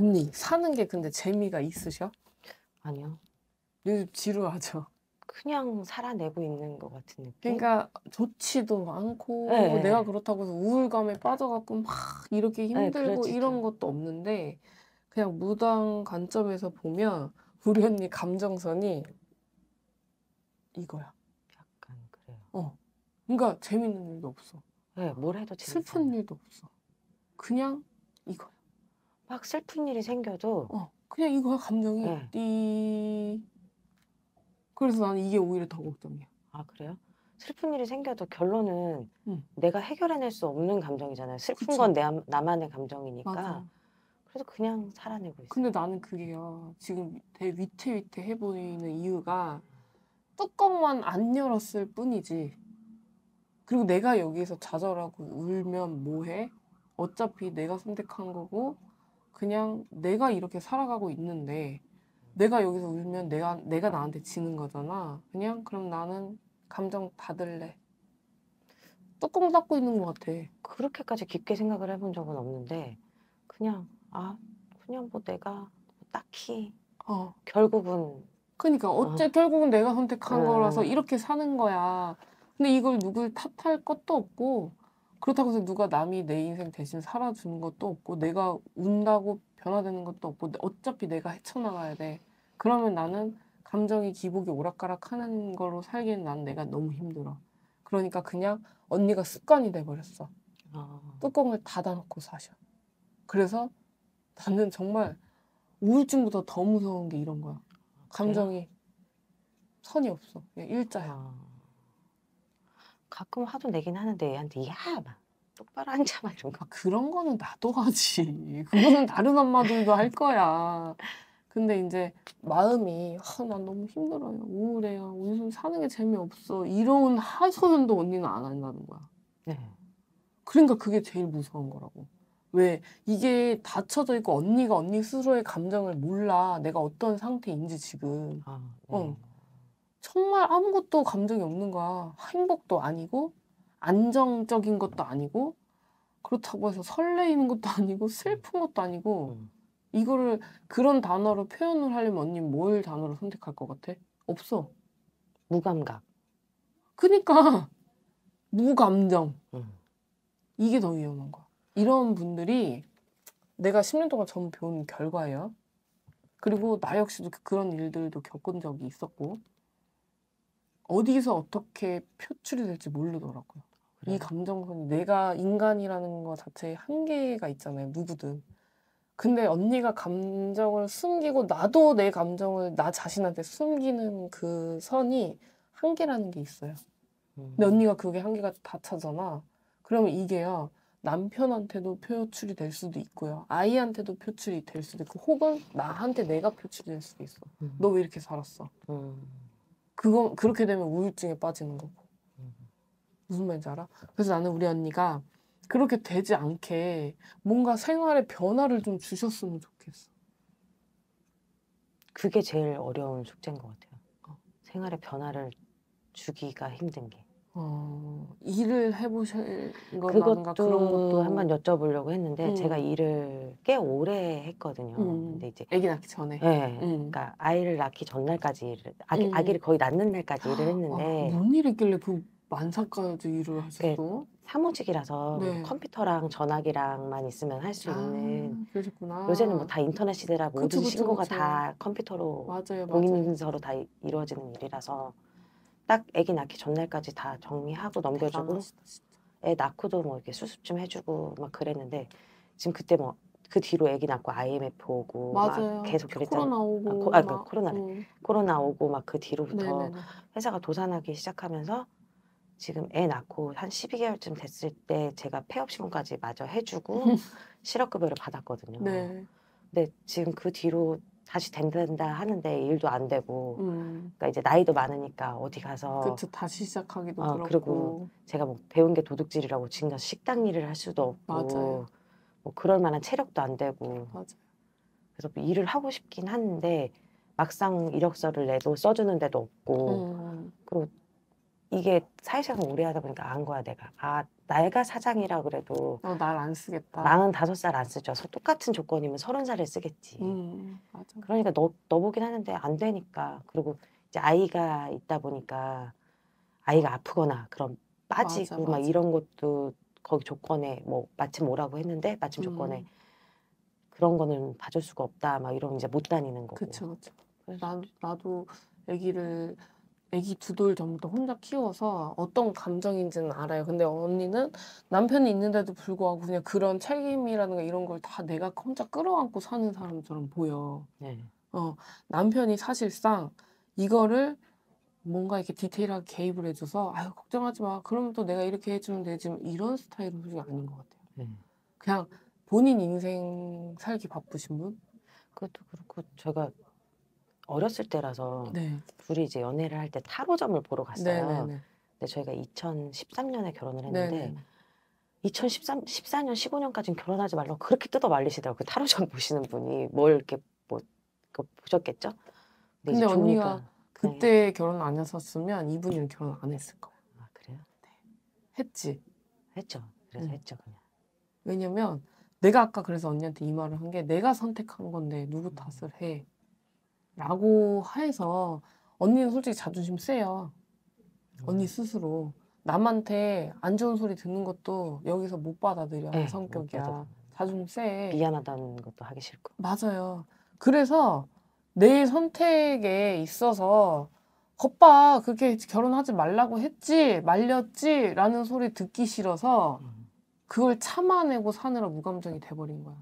언니 사는 게 근데 재미가 있으셔? 아니요. 요즘 지루하죠. 그냥 살아내고 있는 것 같은 느낌. 그러니까 좋지도 않고 네. 내가 그렇다고 해서 우울감에 빠져갖고 막 이렇게 예, 힘들고 네, 이런 것도 없는데 그냥 무당 관점에서 보면 우리 언니 감정선이 이거야. 약간 그래요. 어. 그러니까 재밌는 일도 없어. 네, 뭘 해도 재밌어요. 일도 없어. 그냥 이거야. 막 슬픈 일이 생겨도 어, 그냥 이거야 감정이. 네. 띠. 그래서 나는 이게 오히려 더 걱정이야. 아 그래요? 슬픈 일이 생겨도 결론은 응. 내가 해결해낼 수 없는 감정이잖아요. 슬픈 건 내, 나만의 감정이니까. 맞아. 그래서 그냥 살아내고 있어 근데 나는 그게 지금 되게 위태위태해 보이는 이유가 뚜껑만 안 열었을 뿐이지. 그리고 내가 여기서 좌절하고 울면 뭐해? 어차피 내가 선택한 거고 그냥 내가 이렇게 살아가고 있는데 내가 여기서 울면 내가 내가 나한테 지는 거잖아. 그냥 그럼 나는 감정 받을래. 뚜껑 닫고 있는 것 같아. 그렇게까지 깊게 생각을 해본 적은 없는데 그냥 아 그냥 뭐 내가 딱히 어. 결국은 그러니까 어. 어째 어. 결국은 내가 선택한 어. 거라서 이렇게 사는 거야. 근데 이걸 누굴 탓할 것도 없고 그렇다고 해서 누가 남이 내 인생 대신 살아주는 것도 없고 내가 운다고 변화되는 것도 없고 어차피 내가 헤쳐나가야 돼. 그러면 나는 감정이 기복이 오락가락하는 걸로 살기엔 난 내가 너무 힘들어. 그러니까 그냥 언니가 습관이 돼버렸어. 아. 뚜껑을 닫아놓고 사셔. 그래서 나는 정말 우울증보다 더 무서운 게 이런 거야. 아, 감정이 선이 없어. 일자야. 아. 가끔 화도 내긴 하는데 얘한테 야! 아, 막 똑바로 앉아 막 이런 거. 그런 거는 나도 하지. 그거는 다른 엄마들도 할 거야. 근데 이제 마음이 아, 난 너무 힘들어요. 우울해요. 우선 사는 게 재미없어. 이런 하소연도 언니는 안 한다는 거야. 네. 그러니까 그게 제일 무서운 거라고. 왜 이게 닫혀져 있고 언니가 언니 스스로의 감정을 몰라. 내가 어떤 상태인지 지금. 아, 어. 네. 어. 정말 아무것도 감정이 없는 거야. 행복도 아니고 안정적인 것도 아니고 그렇다고 해서 설레이는 것도 아니고 슬픈 것도 아니고 음. 이거를 그런 단어로 표현을 하려면 언니는 뭘 단어로 선택할 것 같아? 없어. 무감각. 그니까 무감정. 음. 이게 더 위험한 거야. 이런 분들이 내가 10년 동안 전부 배운 결과예요. 그리고 나 역시도 그, 그런 일들도 겪은 적이 있었고 어디서 어떻게 표출이 될지 모르더라고요. 그래이 감정선이 내가 인간이라는 것 자체에 한계가 있잖아요. 누구든. 근데 언니가 감정을 숨기고 나도 내 감정을 나 자신한테 숨기는 그 선이 한계라는 게 있어요. 근데 음. 언니가 그게 한계가 다 차잖아. 그러면 이게요. 남편한테도 표출이 될 수도 있고요. 아이한테도 표출이 될 수도 있고 혹은 나한테 내가 표출이 될 수도 있어. 음. 너왜 이렇게 살았어? 음. 그거 그렇게 되면 우울증에 빠지는 거고 무슨 말인지 알아? 그래서 나는 우리 언니가 그렇게 되지 않게 뭔가 생활에 변화를 좀 주셨으면 좋겠어. 그게 제일 어려운 숙제인 것 같아요. 어. 생활에 변화를 주기가 힘든 게. 어, 일을 해보실 거라그 것도 그것도 한번 여쭤보려고 했는데 음. 제가 일을 꽤 오래 했거든요. 음. 근데 이제 아기 낳기 전에. 예. 음. 그러니까 아이를 낳기 전날까지 일을 아기, 음. 아기를 거의 낳는 날까지 일을 아, 했는데 뭔 일이길래 그 만삭까지 일을 하셨어? 그 사무직이라서 네. 뭐 컴퓨터랑 전화기랑만 있으면 할수 아, 있는 아, 그러셨구나. 요새는 뭐다 인터넷 시대라 모든 그쵸, 그쵸, 신고가 그쵸. 다 컴퓨터로 맞아요, 공인인서로 다 이루어지는 일이라서 딱 아기 낳기 전날까지 다 정리하고 아, 넘겨주고 애 낳고도 뭐 이렇게 수습 좀 해주고 막 그랬는데 지금 그때 뭐 그 뒤로 아기 낳고 IMF 오고 맞아요. 막 계속 그렇죠. 그랬잖아. 코로나 아, 오고 아, 코, 아, 그, 코로나래. 음. 어. 코로나 오고 막 그 뒤로부터 네네네. 회사가 도산하기 시작하면서 지금 애 낳고 한 12개월쯤 됐을 때 제가 폐업 신고까지 마저 해주고 실업급여를 받았거든요. 네. 근데 지금 그 뒤로 다시 된다 하는데 일도 안 되고 음. 그러니까 이제 나이도 많으니까 어디 가서 그쵸 다시 시작하기도 어, 그렇고 제가 뭐 배운 게 도둑질이라고 지금 가서 식당 일을 할 수도 없고 맞아요. 뭐 그럴 만한 체력도 안 되고 맞아요. 그래서 뭐 일을 하고 싶긴 한데 막상 이력서를 내도 써주는 데도 없고 음. 그리고 이게 사회생활 오래 하다 보니까 안 거야 내가 아 내가 사장이라 그래도 너 날안 어, 쓰겠다 나는 다섯 살 안 쓰죠 똑같은 조건이면 서른 살에 쓰겠지 음, 맞아. 그러니까 너, 너보긴 하는데 안 되니까 그리고 이제 아이가 있다 보니까 아이가 아프거나 그럼 빠지고 맞아, 맞아. 막 이런 것도 거기 조건에 뭐 마침 오라고 했는데 마침 조건에 음. 그런 거는 봐줄 수가 없다 막이런 이제 못 다니는 거고 그쵸 그쵸 나, 나도 아기를 애기두돌 전부터 혼자 키워서 어떤 감정인지는 알아요. 근데 언니는 남편이 있는데도 불구하고 그냥 그런 책임이라든가 이런 걸 다 내가 혼자 끌어안고 사는 사람처럼 보여. 네. 어, 남편이 사실상 이거를 뭔가 이렇게 디테일하게 개입을 해줘서 아유 걱정하지 마. 그러면 또 내가 이렇게 해주면 되지. 뭐 이런 스타일은 솔직히 아닌 것 같아요. 네. 그냥 본인 인생 살기 바쁘신 분? 그것도 그렇고 제가 어렸을 때라서 네. 둘이 이제 연애를 할 때 타로점을 보러 갔어요. 네네네. 근데 저희가 2013년에 결혼을 했는데 네네. 2013, 년 15년까지는 결혼하지 말라고 그렇게 뜯어 말리시더라고요. 그 타로점 보시는 분이 뭘 이렇게 뭐, 그 보셨겠죠? 근데, 근데 언니가 네. 그때 네. 결혼 안 했었으면 이분이랑 결혼 안 했을 거예요. 아, 그래요? 네. 했지. 했죠. 그래서 응. 네. 했죠, 그냥. 왜냐면 내가 아까 그래서 언니한테 이 말을 한 게 내가 선택한 건데 누구 탓을 해. 라고 해서 언니는 솔직히 자존심 세요. 언니 음. 스스로. 남한테 안 좋은 소리 듣는 것도 여기서 못 받아들여 네, 그 성격이야. 자존심 세. 미안하다는 것도 하기 싫고. 맞아요. 그래서 내 선택에 있어서 겉봐 그렇게 결혼하지 말라고 했지 말렸지라는 소리 듣기 싫어서 그걸 참아내고 사느라 무감정이 돼버린 거야.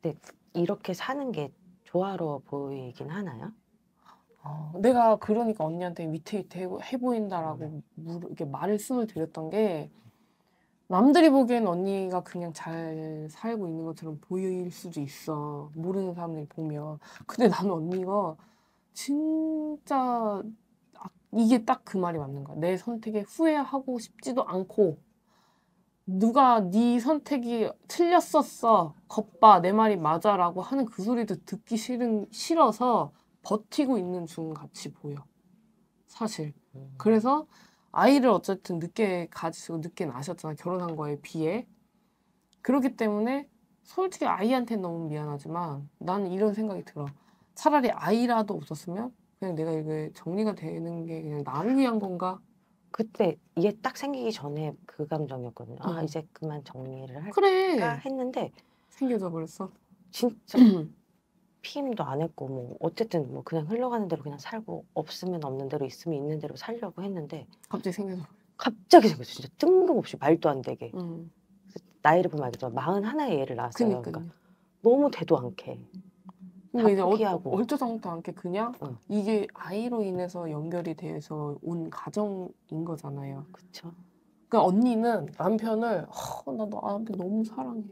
근데 이렇게 사는 게 조화로 보이긴 하나요? 어, 내가 그러니까 언니한테 위태위태 해 보인다라고 음. 물, 이렇게 말을 숨을 들였던 게 남들이 보기엔 언니가 그냥 잘 살고 있는 것처럼 보일 수도 있어 모르는 사람들이 보면 근데 나는 언니가 진짜 아, 이게 딱 그 말이 맞는 거야 내 선택에 후회하고 싶지도 않고 누가 네 선택이 틀렸었어. 겉봐 내 말이 맞아라고 하는 그 소리도 듣기 싫은 싫어서 버티고 있는 중 같이 보여. 사실. 음. 그래서 아이를 어쨌든 늦게 가지고 늦게 낳셨잖아 결혼한 거에 비해. 그렇기 때문에 솔직히 아이한테 너무 미안하지만 나는 이런 생각이 들어. 차라리 아이라도 없었으면 그냥 내가 이게 정리가 되는 게 그냥 나를 위한 건가? 그때 이게 딱 생기기 전에 그 감정이었거든요. 아 이제 그만 정리를 할까 그래. 했는데 생겨져 버렸어. 진짜 피임도 안 했고 뭐 어쨌든 뭐 그냥 흘러가는 대로 그냥 살고 없으면 없는 대로 있으면 있는 대로 살려고 했는데 갑자기 생겨서 갑자기 생겼어 진짜 뜬금없이 말도 안 되게 음. 나이를 보면 알겠지만 마흔 하나의 애를 낳았어요. 그러니까 너무 대도 않게 근데 이제 포기하고. 어, 얼쩌당도 않게 그냥 어. 이게 아이로 인해서 연결이 돼서 온 가정인 거잖아요. 그렇 그러니까 언니는 남편을 어, 나 남편 너무 사랑해.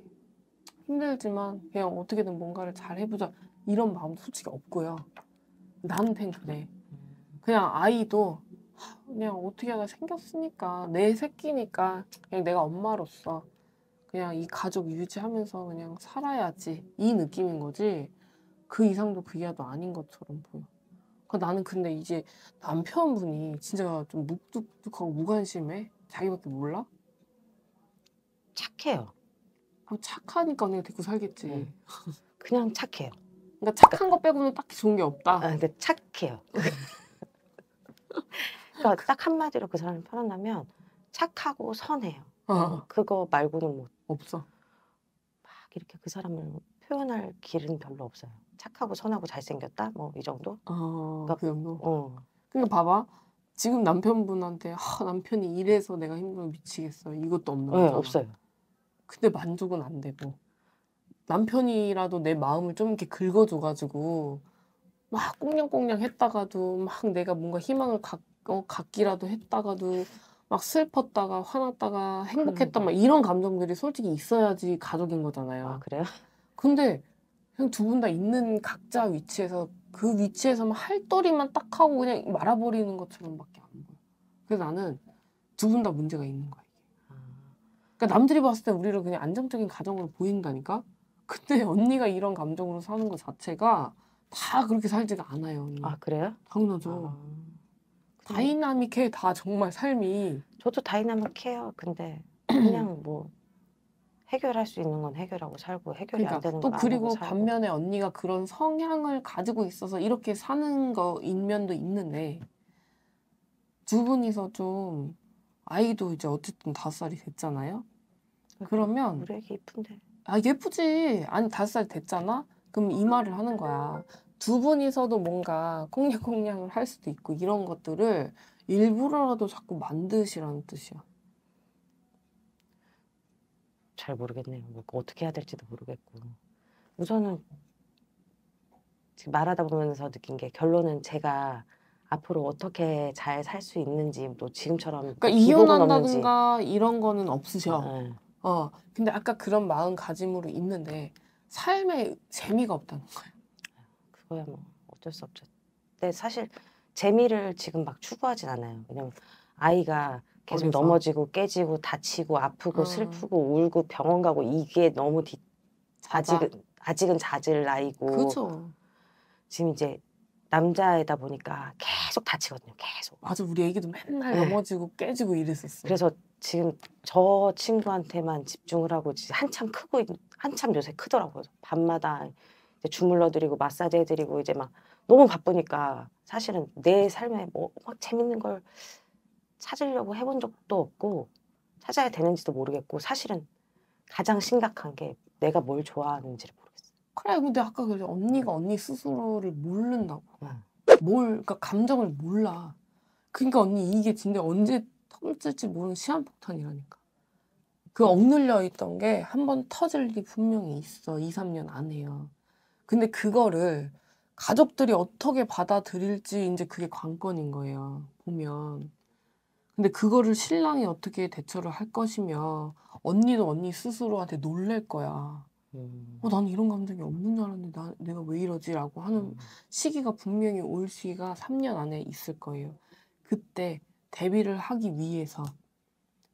힘들지만 그냥 어떻게든 뭔가를 잘 해보자 이런 마음도 솔직히 없고요. 나한텐 그래. 그냥 아이도 그냥 어떻게 하다 생겼으니까 내 새끼니까 그냥 내가 엄마로서 그냥 이 가족 유지하면서 그냥 살아야지 이 느낌인 거지 그 이상도 그 이하도 아닌 것처럼 보여. 그러니까 나는 근데 이제 남편분이 진짜 좀 묵뚝뚝하고 무관심해. 자기밖에 몰라. 착해요. 뭐 착하니까 언니 데리고 살겠지. 응. 그냥 착해요. 그러니까 착한 그러니까, 거 빼고는 딱히 좋은 게 없다. 아, 근데 그러니까 착해요. 그러니까 딱 한마디로 그 사람을 표현하면 착하고 선해요. 어. 그거 말고는 못. 없어. 막 이렇게 그 사람을 표현할 길은 별로 없어요. 착하고 선하고 잘생겼다 뭐 이 정도. 어, 그러니까, 그 정도. 어. 그러니까 봐봐. 지금 남편분한테 아, 남편이 이래서 내가 힘들어 미치겠어 이것도 없는 거 네, 없어요. 근데 만족은 안 되고 남편이라도 내 마음을 좀 이렇게 긁어줘가지고 막 꽁냥꽁냥 했다가도 막 내가 뭔가 희망을 갖, 어, 갖기라도 했다가도 막 슬펐다가 화났다가 행복했다 음. 막 이런 감정들이 솔직히 있어야지 가족인 거잖아요. 아, 그래요? 근데 그냥 두 분 다 있는 각자 위치에서 그 위치에서만 할더리만 딱 하고 그냥 말아버리는 것처럼밖에 안 보여. 그래서 나는 두 분 다 문제가 있는 거야. 아. 그러니까 남들이 봤을 때 우리를 그냥 안정적인 가정으로 보인다니까. 근데 언니가 이런 감정으로 사는 것 자체가 다 그렇게 살지가 않아요. 언니. 아 그래요? 당연하죠. 아... 다이나믹해 다 정말 삶이. 저도 다이나믹해요. 근데 그냥 뭐 해결할 수 있는 건 해결하고 살고 해결이 그러니까, 안 되는 건또 그리고 안 하고 살고. 반면에 언니가 그런 성향을 가지고 있어서 이렇게 사는 거 인면도 있는데 두 분이서 좀 아이도 이제 어쨌든 다섯 살이 됐잖아요. 그러면 우리 예쁜데. 아 예쁘지. 아니 다섯 살 됐잖아. 그럼 이 말을 하는 거야. 두 분이서도 뭔가 콩냥콩냥을 할 수도 있고 이런 것들을 일부러라도 자꾸 만드시라는 뜻이야. 잘 모르겠네요. 뭐 어떻게 해야 될지도 모르겠고. 우선은 지금 말하다 보면서 느낀 게 결론은 제가 앞으로 어떻게 잘 살 수 있는지 뭐 지금처럼 그러니까 뭐 이혼한다든가 이런 거는 없으셔. 네. 어, 근데 아까 그런 마음가짐으로 있는데 삶에 재미가 없다는 거예요 그거야 뭐 어쩔 수 없죠. 근데 사실 재미를 지금 막 추구하진 않아요. 왜냐면 아이가 계속 어려서. 넘어지고 깨지고 다치고 아프고 어. 슬프고 울고 병원 가고 이게 너무 뒤, 아. 아직은 아직은 자질 나이고 그죠 지금 이제 남자애다 보니까 계속 다치거든요. 계속. 맞아, 우리 애기도 맨날 네. 넘어지고 깨지고 이랬었어. 그래서 지금 저 친구한테만 집중을 하고 한참 크고 한참 요새 크더라고요. 밤마다 이제 주물러드리고 마사지 해드리고 이제 막 너무 바쁘니까 사실은 내 삶에 뭐막 뭐 재밌는 걸 찾으려고 해본 적도 없고 찾아야 되는지도 모르겠고 사실은 가장 심각한 게 내가 뭘 좋아하는지를 모르겠어. 그래 근데 아까 그 언니가 언니 스스로를 모른다고. 응. 뭘 그러니까 감정을 몰라. 그러니까 언니 이게 진짜 언제 터질지 모르는 시한폭탄이라니까. 그 억눌려 있던 게 한번 터질 일 분명히 있어. 2, 3년 안에요. 근데 그거를 가족들이 어떻게 받아들일지 이제 그게 관건인 거예요. 보면. 근데 그거를 신랑이 어떻게 대처를 할 것이며 언니도 언니 스스로한테 놀랠 거야. 어, 음. 어, 난 이런 감정이 없는 줄 알았는데 나, 내가 왜 이러지라고 하는 음. 시기가 분명히 올 시기가 3년 안에 있을 거예요. 그때 데뷔를 하기 위해서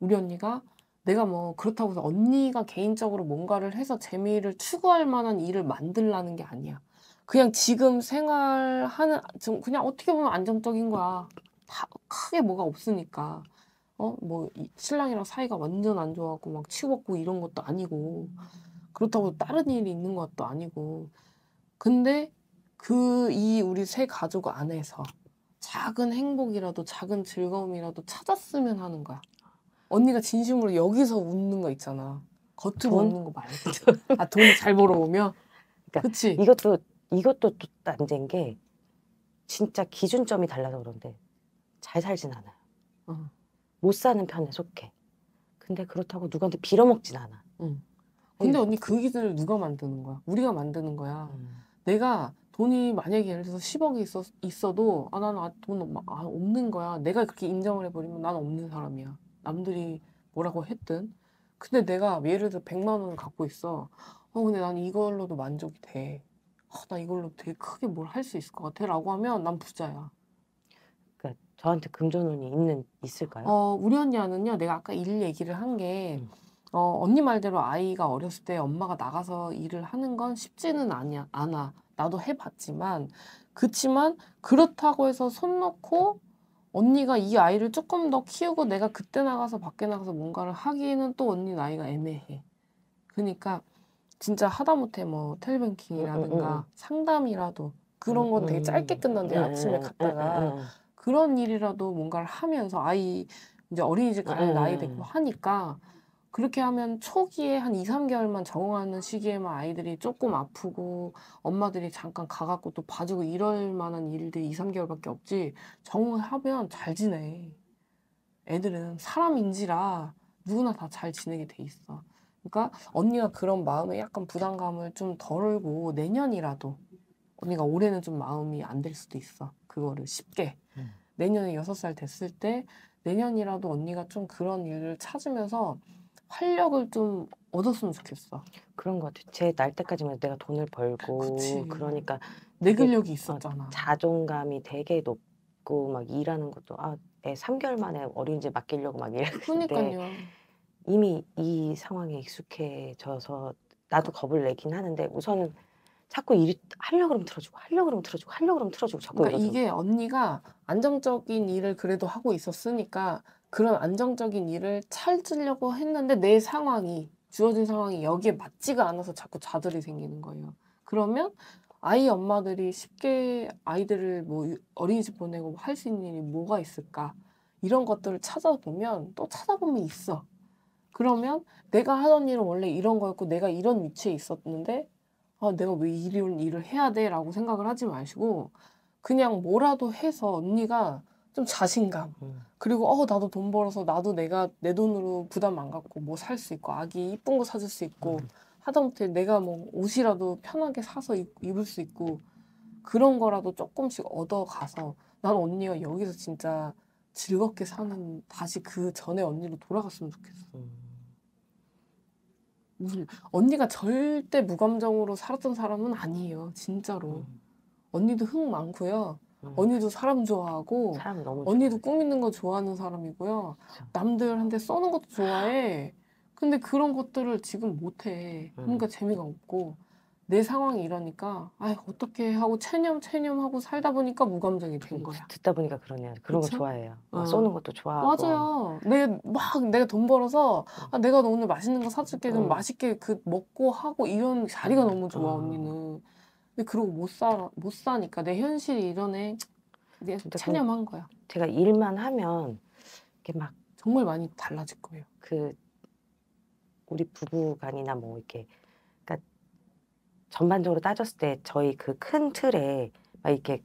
우리 언니가 내가 뭐 그렇다고 해서 언니가 개인적으로 뭔가를 해서 재미를 추구할 만한 일을 만들라는 게 아니야. 그냥 지금 생활하는 좀 그냥 어떻게 보면 안정적인 거야. 다 크게 뭐가 없으니까 어 뭐 신랑이랑 사이가 완전 안 좋아갖고 막 치웠고 이런 것도 아니고 그렇다고 다른 일이 있는 것도 아니고 근데 그 이 우리 세 가족 안에서 작은 행복이라도 작은 즐거움이라도 찾았으면 하는 거야. 언니가 진심으로 여기서 웃는 거 있잖아. 겉으로 돈? 웃는 거 말고. 아, 돈을잘 벌어오면? 그러니까 그치? 이것도, 이것도 또난제 게, 진짜 기준점이 달라서 그런데, 잘 살진 않아요. 어. 못 사는 편에 속해. 근데 그렇다고 누구한테 빌어먹진 않아. 응. 근데 어. 언니 그 기준을 누가 만드는 거야? 우리가 만드는 거야. 음. 내가 돈이 만약에 예를 들어서 10억이 있어, 있어도 아 나는 아, 돈 아, 없는 거야. 내가 그렇게 인정을 해버리면 난 없는 사람이야. 남들이 뭐라고 했든. 근데 내가 예를 들어 100만 원을 갖고 있어. 어 근데 난 이걸로도 만족이 돼. 어, 나 이걸로 되게 크게 뭘 할 수 있을 것 같아. 라고 하면 난 부자야. 저한테 금전운이 있는 있을까요? 어, 우리 언니는요, 내가 아까 일 얘기를 한 게, 음. 어, 언니 말대로 아이가 어렸을 때 엄마가 나가서 일을 하는 건 쉽지는 아니야, 않아. 나도 해봤지만, 그치만 그렇다고 해서 손 놓고 언니가 이 아이를 조금 더 키우고 내가 그때 나가서 밖에 나가서 뭔가를 하기에는 또 언니 나이가 애매해. 그러니까 진짜 하다못해 뭐 텔뱅킹이라든가 음, 음, 음. 상담이라도 그런 건 되게 음, 짧게 끝난데 아침에 갔다가 그런 일이라도 뭔가를 하면서 아이 이제 어린이집 갈 음. 나이 되고 하니까 그렇게 하면 초기에 한 2, 3개월만 적응하는 시기에만 아이들이 조금 아프고 엄마들이 잠깐 가갖고 또 봐주고 이럴 만한 일들이 2, 3개월밖에 없지 적응 하면 잘 지내. 애들은 사람인지라 누구나 다 잘 지내게 돼 있어. 그러니까 언니가 그런 마음에 약간 부담감을 좀 덜고 내년이라도 언니가 올해는 좀 마음이 안 될 수도 있어. 그거를 쉽게. 음. 내년에 여섯 살 됐을 때 내년이라도 언니가 좀 그런 일을 찾으면서 활력을 좀 얻었으면 좋겠어. 그런 것 같아. 제날 때까지만 해도 내가 돈을 벌고 그치. 그러니까 내 근력이 있었잖아. 어, 자존감이 되게 높고 막 일하는 것도 아, 애 3개월 만에 어린이집 맡기려고 막이랬는 그러니까요. 이미 이 상황에 익숙해져서 나도 겁을 내긴 하는데 우선 은 자꾸 일이 하려고 그러면 틀어주고 하려고 그러면 틀어주고 하려고 그러면 틀어주고 자꾸 그러니까 이게 언니가 안정적인 일을 그래도 하고 있었으니까 그런 안정적인 일을 찾으려고 했는데 내 상황이 주어진 상황이 여기에 맞지가 않아서 자꾸 좌절이 생기는 거예요. 그러면 아이 엄마들이 쉽게 아이들을 뭐 어린이집 보내고 뭐 할수 있는 일이 뭐가 있을까? 이런 것들을 찾아보면 또 찾아보면 있어. 그러면 내가 하던 일은 원래 이런 거였고 내가 이런 위치에 있었는데 아, 내가 왜 이런 일을 해야 돼? 라고 생각을 하지 마시고, 그냥 뭐라도 해서 언니가 좀 자신감. 음. 그리고, 어, 나도 돈 벌어서 나도 내가 내 돈으로 부담 안 갖고 뭐 살 수 있고, 아기 이쁜 거 사줄 수 있고, 음. 하다못해 내가 뭐 옷이라도 편하게 사서 입, 입을 수 있고, 그런 거라도 조금씩 얻어가서, 난 언니가 여기서 진짜 즐겁게 사는 다시 그 전에 언니로 돌아갔으면 좋겠어. 음. 무슨 언니가 절대 무감정으로 살았던 사람은 아니에요. 진짜로. 음. 언니도 흥 많고요. 음. 언니도 사람 좋아하고 사람 언니도 꿈 있는 거 좋아하는 사람이고요. 그렇죠. 남들한테 써는 것도 좋아해. 근데 그런 것들을 지금 못해. 그러니까 음. 재미가 없고 내 상황이 이러니까 아 어떻게 하고 체념 체념하고 살다 보니까 무감정이 된 거야. 듣다 보니까 그러네요. 그런 그쵸? 거 좋아해요. 어. 쏘는 것도 좋아하고. 맞아요. 내 막 내가 돈 벌어서 음. 아, 내가 오늘 맛있는 거 사줄게 좀 어. 음. 맛있게 그 먹고 하고 이런 자리가 음. 너무 좋아 어. 언니는. 근데 그러고 못살못 사니까 내 현실이 이러네. 내 그 체념한 거야. 제가 일만 하면 이렇게 막 정말 많이 달라질 거예요. 그 우리 부부간이나 뭐 이렇게 전반적으로 따졌을 때 저희 그 큰 틀에 막 이렇게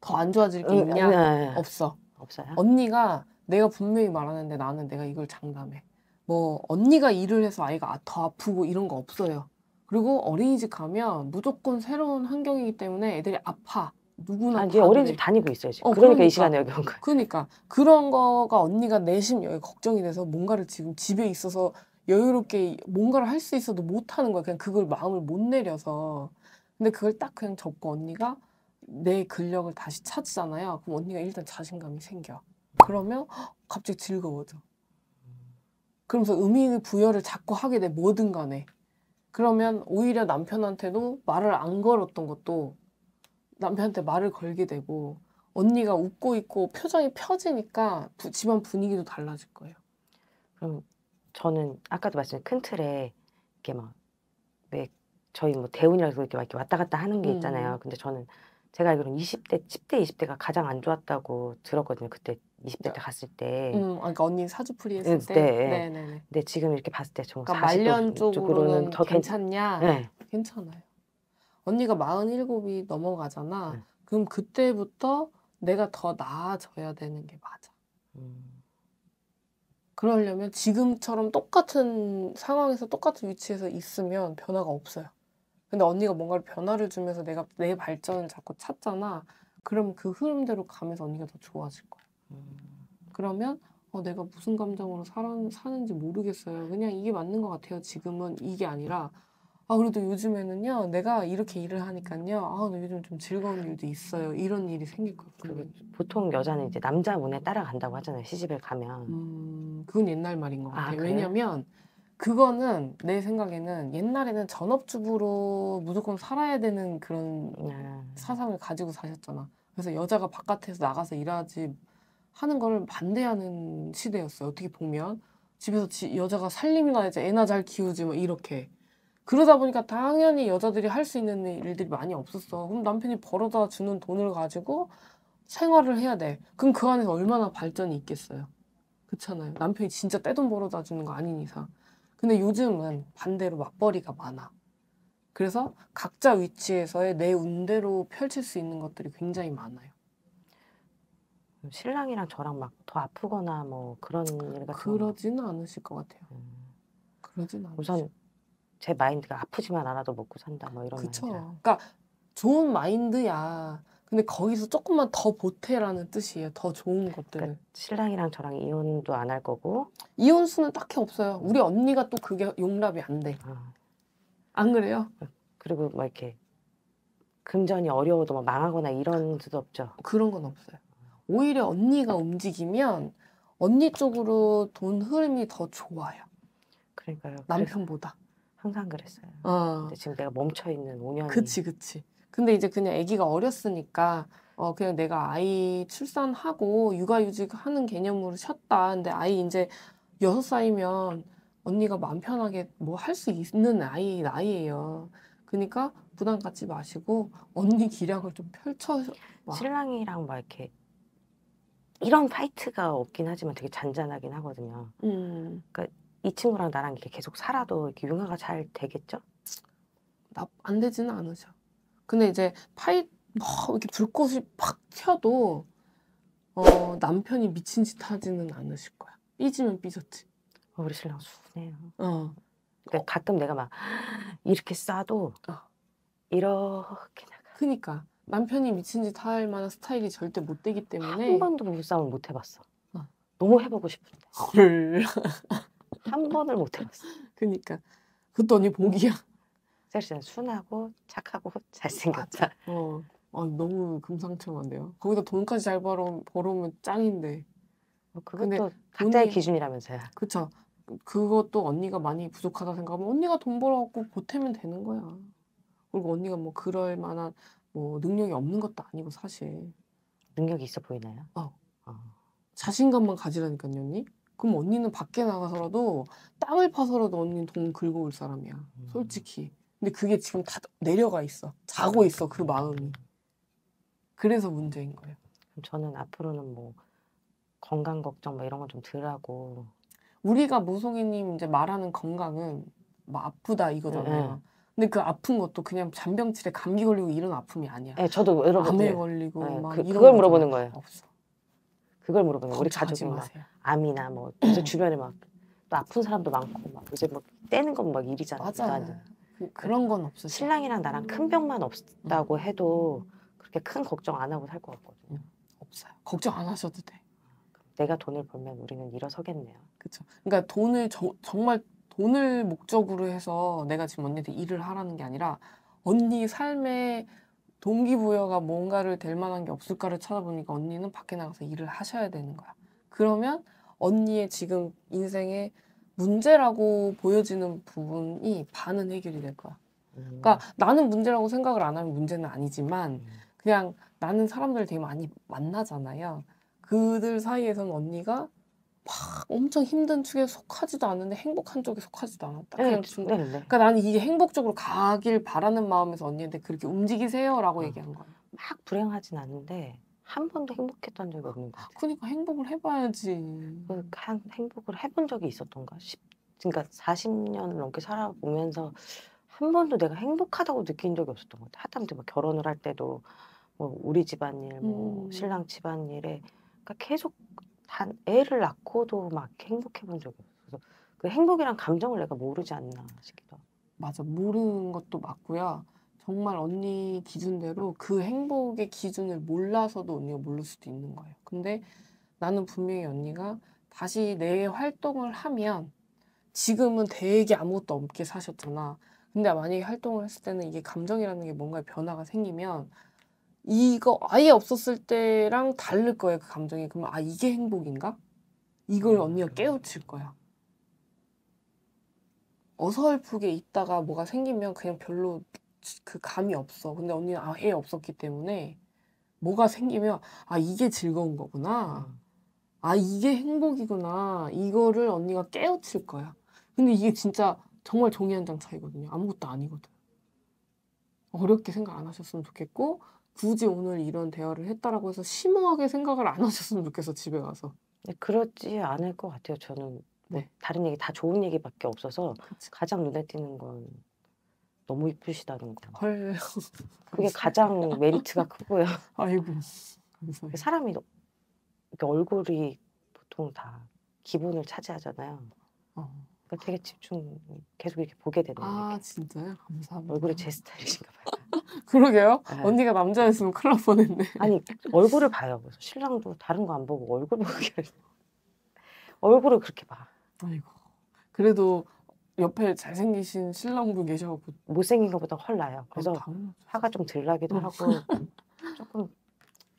더 안 좋아질 게 있냐? 음, 음, 없어. 없어요? 언니가 내가 분명히 말하는데 나는 내가 이걸 장담해. 뭐 언니가 일을 해서 아이가 아, 더 아프고 이런 거 없어요. 그리고 어린이집 가면 무조건 새로운 환경이기 때문에 애들이 아파. 누구나 아니, 어린이집 다니고 있어요 지금. 어, 그러니까, 그러니까, 이 시간에 여기 온 거예요. 그러니까 그런 거가 언니가 내심 여기 걱정이 돼서 뭔가를 지금 집에 있어서 여유롭게 뭔가를 할 수 있어도 못 하는 거야. 그냥 그걸 마음을 못 내려서. 근데 그걸 딱 그냥 접고 언니가 내 근력을 다시 찾잖아요. 그럼 언니가 일단 자신감이 생겨. 그러면 갑자기 즐거워져. 그러면서 의미 부여를 자꾸 하게 돼, 뭐든 간에. 그러면 오히려 남편한테도 말을 안 걸었던 것도 남편한테 말을 걸게 되고, 언니가 웃고 있고 표정이 펴지니까 집안 분위기도 달라질 거예요. 그럼 저는 아까도 말씀드린 큰 틀에 이렇게 막 저희 뭐 대운이라서 이렇게 막 왔다 갔다 하는 게 있잖아요. 음. 근데 저는 제가 알기로는 20대, 10대, 20대가 가장 안 좋았다고 들었거든요. 그때 20대 때 갔을 때. 음, 그러니까 언니 사주풀이 했을 때. 음, 때. 네, 네, 네. 근데 지금 이렇게 봤을 때 정말 그러니까 말년 쪽으로는 더 괜찮냐? 네. 괜찮아요. 언니가 47이 넘어가잖아. 음. 그럼 그때부터 내가 더 나아져야 되는 게 맞아. 음. 그러려면 지금처럼 똑같은 상황에서 똑같은 위치에서 있으면 변화가 없어요. 근데 언니가 뭔가를 변화를 주면서 내가 내 발전을 자꾸 찾잖아. 그럼 그 흐름대로 가면서 언니가 더 좋아질 거야. 그러면 어, 내가 무슨 감정으로 살아, 사는지 모르겠어요. 그냥 이게 맞는 것 같아요. 지금은 이게 아니라 아 그래도 요즘에는요 내가 이렇게 일을 하니까요 아나 요즘 좀 즐거운 일도 있어요 이런 일이 생길 것 같아요 보통 여자는 이제 남자 문에 따라간다고 하잖아요 시집을 가면 음, 그건 옛날 말인 것 아, 같아요 아, 왜냐면 그거는 내 생각에는 옛날에는 전업주부로 무조건 살아야 되는 그런 음. 사상을 가지고 사셨잖아 그래서 여자가 바깥에서 나가서 일하지 하는 걸 반대하는 시대였어요 어떻게 보면 집에서 지, 여자가 살림이나 애나 잘 키우지 뭐 이렇게 그러다 보니까 당연히 여자들이 할 수 있는 일들이 많이 없었어. 그럼 남편이 벌어다 주는 돈을 가지고 생활을 해야 돼. 그럼 그 안에서 얼마나 발전이 있겠어요. 그렇잖아요. 남편이 진짜 떼돈 벌어다 주는 거 아닌 이상. 근데 요즘은 반대로 맞벌이가 많아. 그래서 각자 위치에서의 내 운대로 펼칠 수 있는 것들이 굉장히 많아요. 신랑이랑 저랑 막 더 아프거나 뭐 그런 일 같은 그러지는 않으실 것 같아요. 음. 그러진 않으 우선 제 마인드가 아프지만 않아도 먹고 산다 뭐 이런 그쵸. 마인드 그러니까 좋은 마인드야. 근데 거기서 조금만 더 보태라는 뜻이에요. 더 좋은 것들 그러니까 신랑이랑 저랑 이혼도 안 할 거고. 이혼 수는 딱히 없어요. 우리 언니가 또 그게 용납이 안 돼. 어. 안 그래요? 어, 그리고 막 이렇게 금전이 어려워도 막 망하거나 이런 수도 없죠. 그런 건 없어요. 오히려 언니가 움직이면 언니 쪽으로 돈 흐름이 더 좋아요. 그러니까요. 남편보다. 항상 그랬어요. 어. 근데 지금 내가 멈춰 있는 5년. 그치 그치. 근데 이제 그냥 아기가 어렸으니까 어 그냥 내가 아이 출산하고 육아휴직하는 개념으로 쉬었다. 근데 아이 이제 여섯 살이면 언니가 마음 편하게 뭐 할 수 있는 아이 나이예요. 그러니까 부담 갖지 마시고 언니 기량을 좀 펼쳐. 신랑이랑 막 이렇게 이런 파이트가 없긴 하지만 되게 잔잔하긴 하거든요. 음. 그러니까 이 친구랑 나랑 이렇게 계속 살아도 이렇게 융화가 잘 되겠죠? 나, 안 되지는 않으셔. 근데 이제 파이 막 어, 이렇게 불꽃이 팍 튀어도 어, 남편이 미친 짓 하지는 않으실 거야. 삐지면 삐졌지. 어, 우리 신랑 순해요. 어. 그러니까 어. 가끔 내가 막 이렇게 싸도 어. 이렇게 나가. 그니까 남편이 미친 짓 할 만한 스타일이 절대 못 되기 때문에 한 번도 부싸움을못 그 해봤어. 어. 너무 해보고 싶은데. 헐. 번을 못 해봤어. 그니까 그랬더니 복이야. 셀씨 순하고 착하고 잘생겼다. 어, 아, 너무 금상첨화인데요. 거기다 돈까지 잘 벌어, 벌어오면 짱인데. 뭐 그것도 각자의 돈이, 기준이라면서요. 그쵸. 그, 그것도 언니가 많이 부족하다 생각하면 언니가 돈 벌어갖고 보태면 되는 거야. 그리고 언니가 뭐 그럴 만한 뭐 능력이 없는 것도 아니고 사실. 능력이 있어 보이나요? 어. 어. 자신감만 가지라니까요, 언니. 그럼 언니는 밖에 나가서라도 땅을 파서라도 언니는 돈 긁어 올 사람이야. 음. 솔직히. 근데 그게 지금 다 내려가 있어. 자고 있어, 그 마음이. 그래서 문제인 거예요. 저는 앞으로는 뭐 건강 걱정 뭐 이런 건 좀 덜하고 우리가 모송이님 이제 말하는 건강은 막 뭐 아프다 이거잖아요. 네. 근데 그 아픈 것도 그냥 잔병치레 감기 걸리고 이런 아픔이 아니야. 네, 저도 여러분 암에 네. 걸리고 네, 막 그, 이런 그걸 물어보는 거예요. 없어. 그걸 물어보는 우리 가족이 막 암이나 뭐 그래서 주변에 막 또 아픈 사람도 많고 막 이제 뭐 떼는 건 막 일이잖아. 맞아. 그 그러니까 그, 뭐 그런 건 없어. 신랑이랑 나랑 큰 병만 없다고 음. 해도 그렇게 큰 걱정 안 하고 살 것 같거든요. 음. 없어요. 걱정 안 하셔도 돼. 내가 돈을 벌면 우리는 일어서겠네요. 그렇죠. 그러니까 돈을 저, 정말 돈을 목적으로 해서 내가 지금 언니한테 일을 하라는 게 아니라 언니 삶에 동기부여가 뭔가를 될 만한 게 없을까를 찾아보니까 언니는 밖에 나가서 일을 하셔야 되는 거야. 그러면 언니의 지금 인생의 문제라고 보여지는 부분이 반은 해결이 될 거야. 그러니까 음. 나는 문제라고 생각을 안 하면 문제는 아니지만 음. 그냥 나는 사람들 되게 많이 만나잖아요. 그들 사이에서는 언니가 막 엄청 힘든 축에 속하지도 않는데 행복한 쪽에 속하지도 않았다. 그냥 네, 네, 네. 그러니까 나는 이게 행복적으로 가길 바라는 마음에서 언니한테 그렇게 움직이세요라고 어. 얘기한 거예요. 막 불행하진 않은데 한 번도 행복했던 적이 없는 것 그러니까 행복을 해봐야지. 그러니까 한 행복을 해본 적이 있었던가? 10, 그러니까 40년을 넘게 살아보면서 한 번도 내가 행복하다고 느낀 적이 없었던 것같아 하다못해 막 뭐 결혼을 할 때도 뭐 우리 집안일, 뭐 음. 신랑 집안일에 그러니까 계속 단 애를 낳고도 막 행복해 본 적이 없어서 그 행복이란 감정을 내가 모르지 않나 싶기도 하고. 맞아 모르는 것도 맞고요. 정말 언니 기준대로 그 행복의 기준을 몰라서도 언니가 모를 수도 있는 거예요. 근데 나는 분명히 언니가 다시 내 활동을 하면 지금은 되게 아무것도 없게 사셨잖아. 근데 만약에 활동을 했을 때는 이게 감정이라는 게 뭔가 변화가 생기면 이거 아예 없었을 때랑 다를 거예요 그 감정이 그러면 아 이게 행복인가? 이걸 음. 언니가 깨우칠 거야. 어설프게 있다가 뭐가 생기면 그냥 별로 그 감이 없어. 근데 언니는 아예 없었기 때문에 뭐가 생기면 아 이게 즐거운 거구나. 음. 아 이게 행복이구나. 이거를 언니가 깨우칠 거야. 근데 이게 진짜 정말 종이 한 장 차이거든요. 아무것도 아니거든. 어렵게 생각 안 하셨으면 좋겠고 굳이 오늘 이런 대화를 했다라고 해서 심오하게 생각을 안 하셨으면 좋겠어 집에 가서. 네, 그렇지 않을 것 같아요. 저는 뭐 네. 다른 얘기 다 좋은 얘기밖에 없어서 그치. 가장 눈에 띄는 건 너무 이쁘시다는 거. 헐. 그게 가장 메리트가 크고요. 아이고. 감사합니다. 사람이 얼굴이 보통 다 기본을 차지하잖아요. 어. 그러니까 되게 집중 계속 이렇게 보게 되는. 아 이렇게. 진짜요? 감사합니다. 얼굴이 제 스타일이신가 봐요. 그러게요. 네. 언니가 남자였으면 큰일 날 뻔했네. 아니 얼굴을 봐요. 그래서 신랑도 다른 거 안 보고 얼굴 보게 얼굴을 그렇게 봐. 아이고. 그래도 옆에 잘생기신 신랑분 계셔갖고 못생긴 것보다 훨 나요. 그래서 아, 화가 좀덜 나기도 어. 음. 하고 조금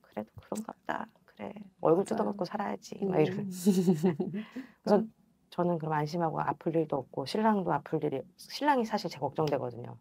그래도 그런가 다 그래 얼굴 뜯어먹고 살아야지. 음. 막 이런. 그래서 저는 그럼 안심하고 아플 일도 없고 신랑도 아플 일이 신랑이 사실 제 걱정되거든요.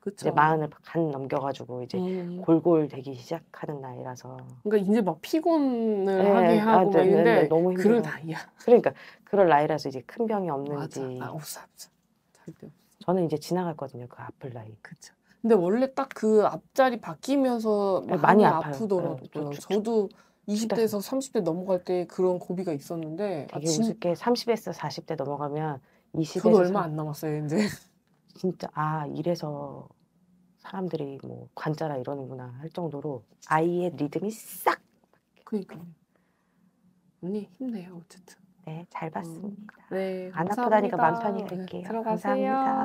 그쵸. 이제 마흔을 반 넘겨가지고 이제 음. 골골 되기 시작하는 나이라서. 그러니까 이제 막 피곤을 예, 아, 네, 하게 네, 하고 있는막 이런데 네, 너무 힘들그 나이야. 그러니까 그럴 나이라서 이제 큰 병이 없는지. 맞아. 없어 없어. 절대 없어. 저는 이제 지나갔거든요 그 아플 나이. 그렇 근데 원래 딱 그 앞자리 바뀌면서 네, 많이 아프더라고요. 네, 저도 20대에서 30대 넘어갈 때 그런 고비가 있었는데 되게 아침... 우습게 30에서 40대 넘어가면 20에서 얼마 안 남았어요 이제 진짜 아 이래서 사람들이 뭐 관자라 이러는구나 할 정도로 아이의 리듬이 싹그니까 언니 힘내요 어쨌든. 네, 잘 음. 봤습니다. 음, 네, 안 아프다니까 맘 편히 갈게요. 네, 들어가세요. 감사합니다.